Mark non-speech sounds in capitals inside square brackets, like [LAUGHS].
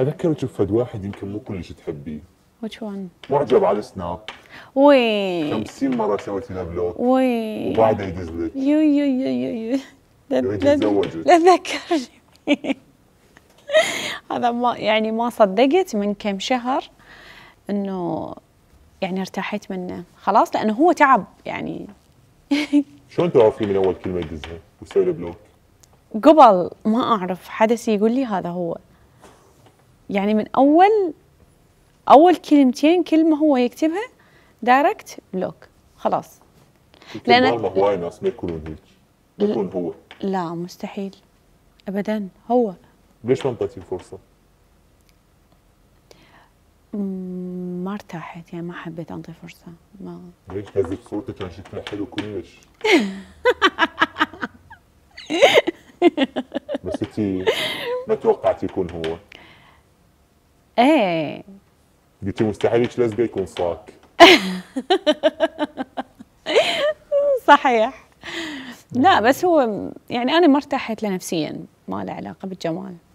اتذكر تشوف فد واحد يمكن مو كلش تحبيه وش وان؟ معجب على السناب وي 50 مره سويت له بلوك وي وبعدها يدز لك يو يو يو يو يو لا اتذكر هذا ما يعني ما صدقت من كم شهر انه يعني ارتحت منه خلاص لانه هو تعب يعني [LAUGHS] شلون تعرفي من اول كلمه يدزها وسوي له بلوك؟ قبل ما اعرف حدث يقول لي هذا هو يعني من اول اول كلمتين كلمه هو يكتبها دايركت بلوك خلاص لان هواي ناس ما يكونون هيك يكون هو لا مستحيل ابدا هو ليش ما انطيتي الفرصه؟ ما ارتحت يعني ما حبيت انطي فرصه ما ليش هزت صورتك كان يعني شكلها حلو كلش [LAUGHS] بس انت ما توقعت يكون هو ايه قلت مستحيل ايش لزقه يكون صاك [LAUGHS] صحيح لا بس هو يعني انا ما ارتحت لنفسيا ما له علاقه بالجمال